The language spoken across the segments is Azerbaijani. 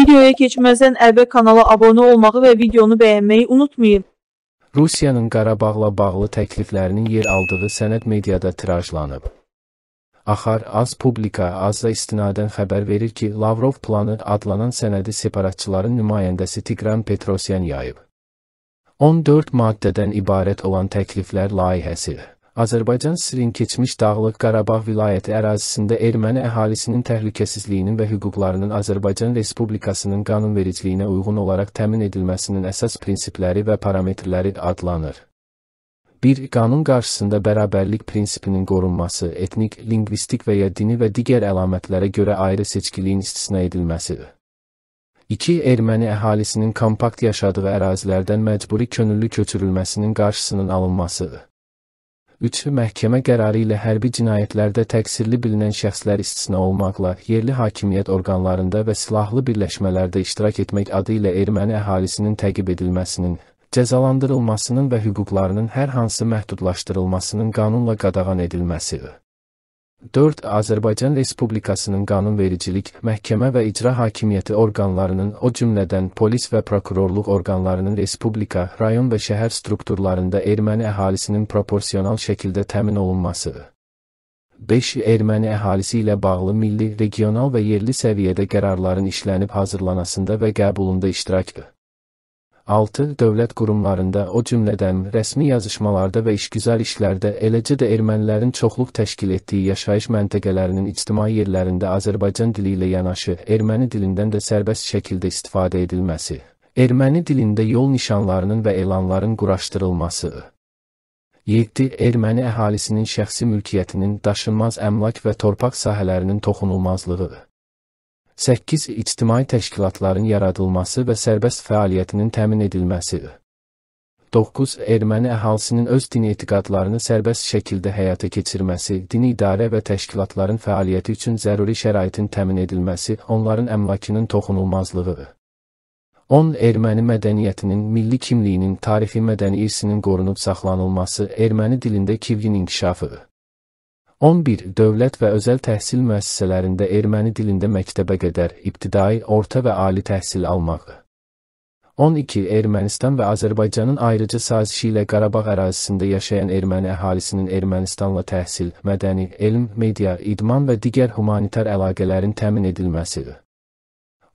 Videoya keçməzdən əvvəl kanala abunə olmağı və videonu bəyənməyi unutmayın. Rusiyanın Qarabağla bağlı təkliflərinin yer aldığı sənəd mediada tirajlanıb. Axar Az Publika Azza istinadən xəbər verir ki, Lavrov planı adlanan sənədi separatçıların nümayəndəsi Tigran Petrosyan yayıb. 14 maddədən ibarət olan təkliflər layihəsi Azərbaycan Sirin keçmiş Dağlıq Qarabağ vilayəti ərazisində erməni əhalisinin təhlükəsizliyinin və hüquqlarının Azərbaycan Respublikasının qanunvericiliyinə uyğun olaraq təmin edilməsinin əsas prinsipləri və parametrləri adlanır. 1. Qanun qarşısında bərabərlik prinsipinin qorunması, etnik, lingvistik və ya dini və digər əlamətlərə görə ayrı seçkiliyin istisna edilməsidir. 2. Erməni əhalisinin kompakt yaşadığı ərazilərdən məcburi könüllü köçürülməsinin qarşısının alınmasıdır. 3. Məhkəmə qərarı ilə hərbi cinayətlərdə təqsirli bilinən şəxslər istisna olmaqla yerli hakimiyyət orqanlarında və silahlı birləşmələrdə iştirak etmək adı ilə erməni əhalisinin təqib edilməsinin, cəzalandırılmasının və hüquqlarının hər hansı məhdudlaşdırılmasının qanunla qadağan edilməsi. 4. Azərbaycan Respublikasının qanunvericilik, məhkəmə və icra hakimiyyəti orqanlarının, o cümlədən polis və prokurorluq orqanlarının respublika, rayon və şəhər strukturlarında erməni əhalisinin proporsional şəkildə təmin olunması. 5. Erməni əhalisi ilə bağlı milli, regional və yerli səviyyədə qərarların işlənib hazırlanasında və qəbulunda iştirakı. 6. Dövlət qurumlarında, o cümlədən rəsmi yazışmalarda və işgüzar işlərdə, eləcə də ermənilərin çoxluq təşkil etdiyi yaşayış məntəqələrinin ictimai yerlərində Azərbaycan dili ilə yanaşı, erməni dilindən də sərbəst şəkildə istifadə edilməsi, erməni dilində yol nişanlarının və elanların quraşdırılması. 7. Erməni əhalisinin şəxsi mülkiyyətinin daşınmaz əmlak və torpaq sahələrinin toxunulmazlığı. 8. İctimai təşkilatların yaradılması və sərbəst fəaliyyətinin təmin edilməsi. 9. Erməni əhalisinin öz dini etiqadlarını sərbəst şəkildə həyata keçirməsi, dini idarə və təşkilatların fəaliyyəti üçün zəruri şəraitin təmin edilməsi, onların əmlakının toxunulmazlığı. 10. Erməni mədəniyyətinin, milli kimliyinin, tarixi mədəni irsinin qorunub saxlanılması, erməni dilində kivyin inkişafı. 11. Dövlət və özəl təhsil müəssisələrində erməni dilində məktəbə qədər ibtidai, orta və ali təhsil almaq. 12. Ermənistan və Azərbaycanın ayrıca sazişi ilə Qarabağ ərazisində yaşayan erməni əhalisinin Ermənistanla təhsil, mədəni, elm, media, idman və digər humanitar əlaqələrin təmin edilməsi.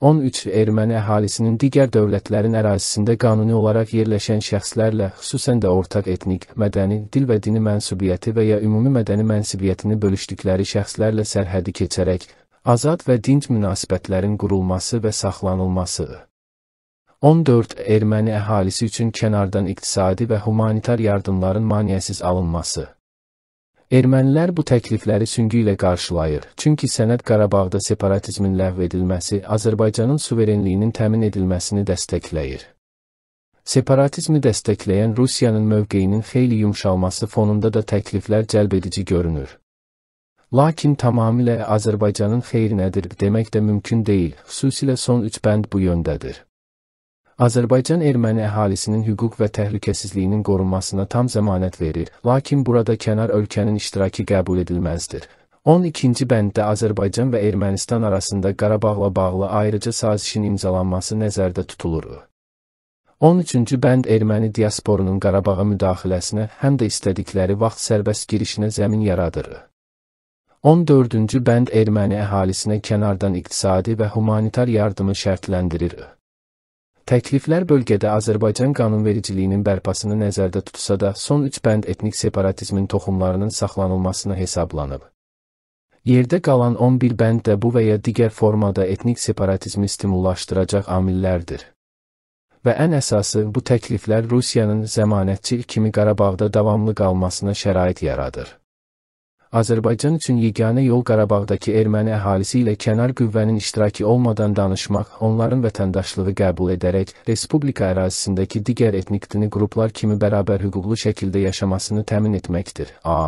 13 erməni əhalisinin digər dövlətlərin ərazisində qanuni olaraq yerləşən şəxslərlə, xüsusən də ortaq etnik, mədəni, dil və dini mənsubiyyəti və ya ümumi mədəni mənsubiyyətini bölüşdükləri şəxslərlə sərhədi keçərək, azad və dinc münasibətlərin qurulması və saxlanılmasıdır. 14 erməni əhalisi üçün kənardan iqtisadi və humanitar yardımların maneəsiz alınması. Ermənilər bu təklifləri süngü ilə qarşılayır. Çünki sənəd Qarabağda separatizmin ləğv edilməsi Azərbaycanın suverenliyinin təmin edilməsini dəstəkləyir. Separatizmi dəstəkləyən Rusiyanın mövqeyinin xeyli yumşalması fonunda da təkliflər cəlbedici görünür. Lakin tamamilə Azərbaycanın xeyrinədir demək də mümkün deyil, xüsusilə son üç bənd bu yöndədir. Azərbaycan erməni əhalisinin hüquq və təhlükəsizliyinin qorunmasına tam zəmanət verir, lakin burada kənar ölkənin iştirakı qəbul edilməzdir. 12-ci bənddə Azərbaycan və Ermənistan arasında Qarabağla bağlı ayrıca sazişin imzalanması nəzərdə tutulur. 13-cü bənd erməni diasporunun Qarabağa müdaxiləsinə həm də istədikləri vaxt sərbəst girişinə zəmin yaradır. 14-cü bənd erməni əhalisinə kənardan iqtisadi və humanitar yardımı şərtləndirir. Təkliflər bölgədə Azərbaycan qanunvericiliyinin bərpasını nəzərdə tutsa da, son üç bənd etnik separatizmin toxumlarının saxlanılmasına hesablanıb. Yerdə qalan 11 bənd də bu və ya digər formada etnik separatizmi stimullaşdıracaq amillərdir. Və ən əsası bu təkliflər Rusiyanın zəmanətçi kimi Qarabağda davamlı qalmasına şərait yaradır. Azərbaycan üçün yeganə yol Qarabağdakı erməni əhalisi ilə kənar qüvvənin iştirakı olmadan danışmaq, onların vətəndaşlığı qəbul edərək respublika ərazisindəki digər etnik dini qruplar kimi bərabər hüquqlu şəkildə yaşamasını təmin etməkdir. A.